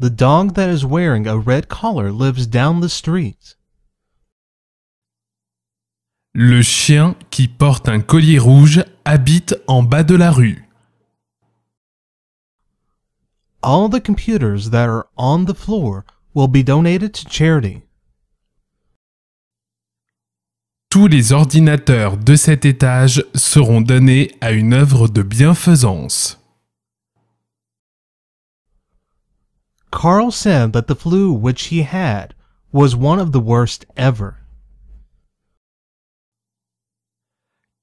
The dog that is wearing a red collar lives down the street. Le chien qui porte un collier rouge habite en bas de la rue. All the computers that are on the floor will be donated to charity. Tous les ordinateurs de cet étage seront donnés à une œuvre de bienfaisance. Carl said that the flu which he had was one of the worst ever.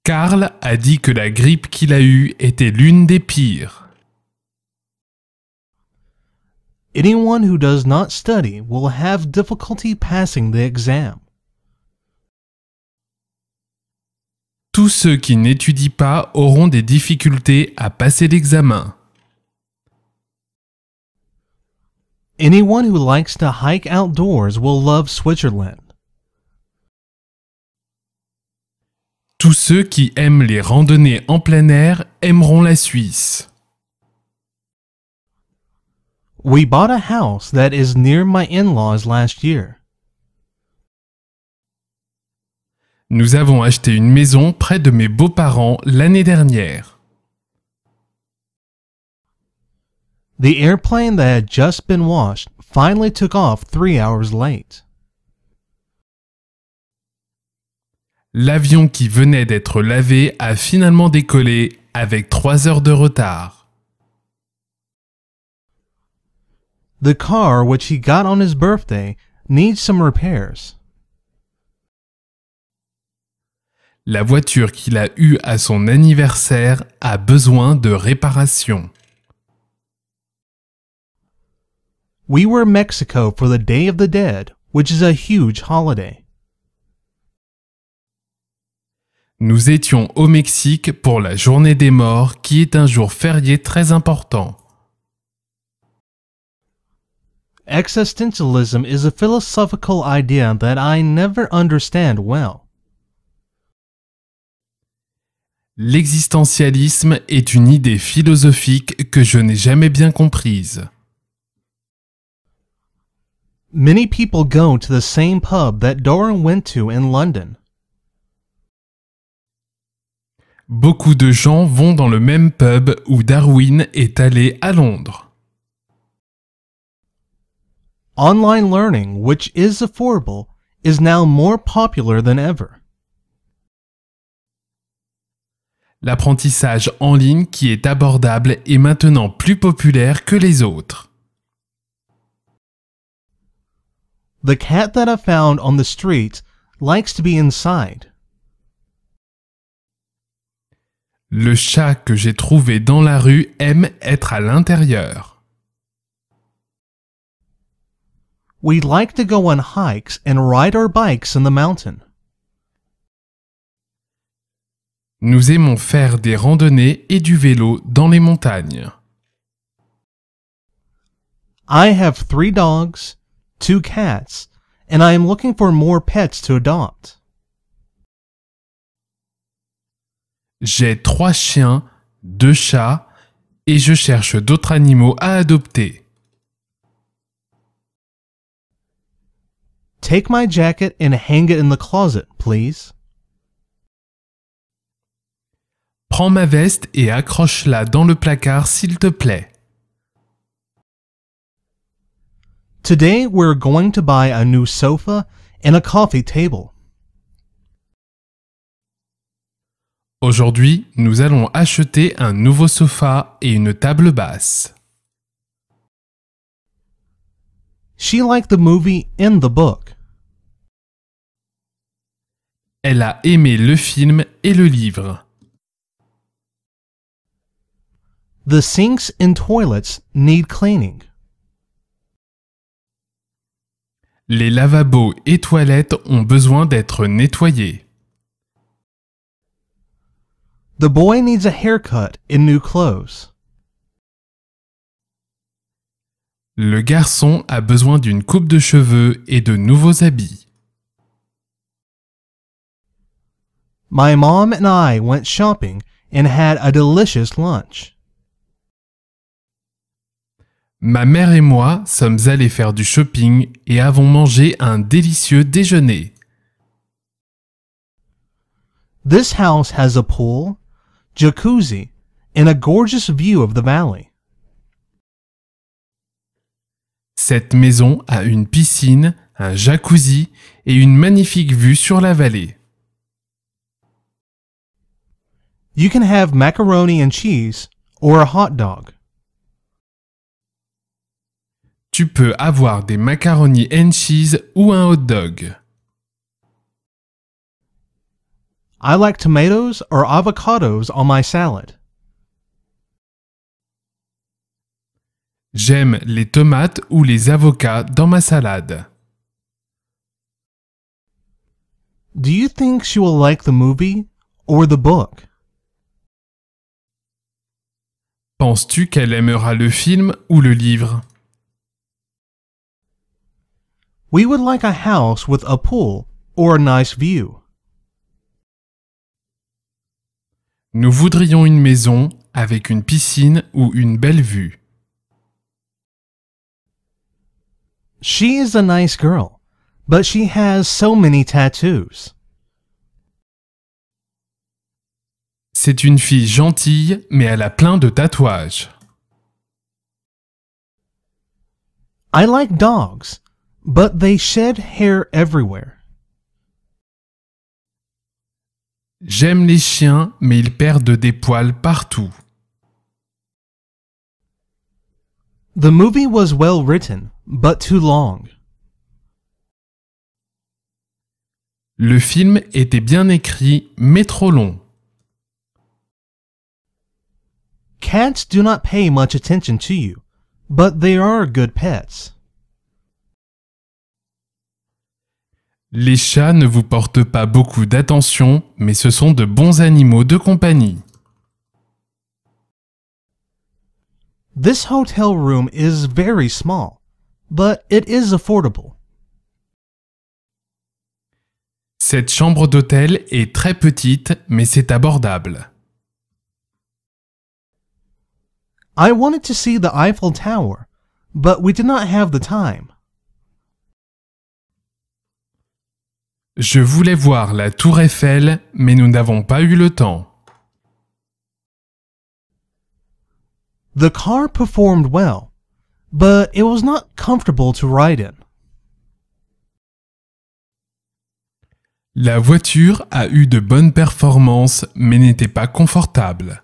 Carl a dit que la grippe qu'il a eue était l'une des pires. Anyone who does not study will have difficulty passing the exam. Tous ceux qui n'étudient pas auront des difficultés à passer l'examen. Anyone to Tous ceux qui aiment les randonnées en plein air aimeront la Suisse. We bought a house that is near my in-laws last year. Nous avons acheté une maison près de mes beaux-parents l'année dernière. The airplane that had just been washed finally took off three hours late. L'avion qui venait d'être lavé a finalement décollé avec trois heures de retard. The car which he got on his birthday needs some repairs. La voiture qu'il a eue à son anniversaire a besoin de réparations. Nous étions au Mexique pour la Journée des Morts, qui est un jour férié très important. L'existentialisme est une idée philosophique que je n'ai jamais bien comprise. Beaucoup de gens vont dans le même pub où Darwin est allé à Londres. Online learning, which is affordable, is now more popular than ever. L'apprentissage en ligne qui est abordable est maintenant plus populaire que les autres. The cat that I found on the street likes to be inside. Le chat que j'ai trouvé dans la rue aime être à l'intérieur. We like to go on hikes and ride our bikes in the mountain. Nous aimons faire des randonnées et du vélo dans les montagnes. I have three dogs j'ai trois chiens, deux chats, et je cherche d'autres animaux à adopter. Take my jacket and hang it in the closet, please. Prends ma veste et accroche-la dans le placard, s'il te plaît. Today we're going to buy a new sofa and a coffee table. Aujourd'hui, nous allons acheter un nouveau sofa et une table basse. She liked the movie and the book. Elle a aimé le film et le livre. The sinks and toilets need cleaning. Les lavabos et toilettes ont besoin d'être nettoyés. The boy needs a haircut and new clothes. Le garçon a besoin d'une coupe de cheveux et de nouveaux habits. My mom and I went shopping and had a delicious lunch. Ma mère et moi sommes allés faire du shopping et avons mangé un délicieux déjeuner. This house has a pool, jacuzzi, and a gorgeous view of the valley. Cette maison a une piscine, un jacuzzi et une magnifique vue sur la vallée. You can have macaroni and cheese or a hot dog. Tu peux avoir des macaronis and cheese ou un hot dog. I like tomatoes or avocados on my salad. J'aime les tomates ou les avocats dans ma salade. Do you think she will like the movie or the book? Penses-tu qu'elle aimera le film ou le livre? We would like a house with a pool or a nice view. Nous voudrions une maison avec une piscine ou une belle vue. She is a nice girl, but she has so many tattoos. C'est une fille gentille, mais elle a plein de tatouages. I like dogs, But they shed hair everywhere. J'aime les chiens, mais ils perdent des poils partout. The movie was well written, but too long. Le film était bien écrit, mais trop long. Cats do not pay much attention to you, but they are good pets. Les chats ne vous portent pas beaucoup d'attention, mais ce sont de bons animaux de compagnie. This hotel room is very small, but it is affordable. Cette chambre d'hôtel est très petite, mais c'est abordable. I wanted to see the Eiffel Tower, but we did not have the time. Je voulais voir la tour Eiffel, mais nous n'avons pas eu le temps. The car performed well, but it was not comfortable to ride in. La voiture a eu de bonnes performances, mais n'était pas confortable.